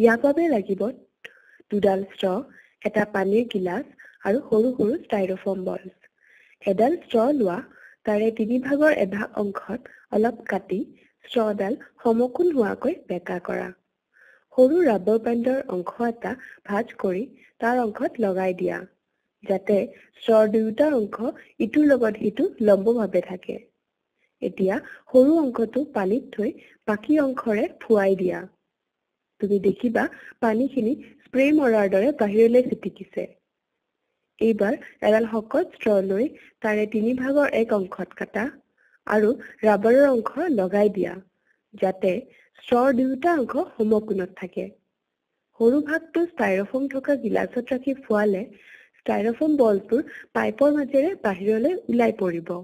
ইয়াৰ বাবে লাগিব দুডাল ষ্ট্ৰ এটা পানীৰ গিলাচ আৰু সৰু সৰু ষ্টাইৰফম বল্চ এডাল ষ্ট্ৰ লোৱা তাৰে তিনিভাগৰ এভাগ অংশত অলপ কাটি ষ্ট্ৰডাল সমকুল হোৱাকৈ বেঁকা কৰা সৰু ৰাবৰ বেণ্ডৰ অংশ এটা ভাজ কৰি তাৰ অংশত লগাই দিয়া যাতে স্বৰ দুয়োটা অংশ ইটোৰ লগত সিটো লম্বভাৱে থাকে এতিয়া সৰু অংশটো পানীত থৈ বাকী অংশৰে ফুৱাই দিয়া তুমি দেখিবা পানীখিনি স্প্ৰে মৰাৰ দৰে বাহিৰলৈ ছিটিকিছে এইবাৰ এডাল শকত ষ্ট্ৰ লৈ তাৰে তিনি ভাগৰ এক অংশত কাটা আৰু ৰাবাৰৰ অংশ লগাই দিয়া যাতে ষ্ট্ৰৰ দুয়োটা অংশ সমকোণত থাকে সৰু ভাগটো ষ্টাইৰফম থকা গিলাচত ৰাখি ফুৱালে ষ্টাইৰফম বলটোৰ পাইপৰ মাজেৰে বাহিৰলৈ ওলাই পৰিব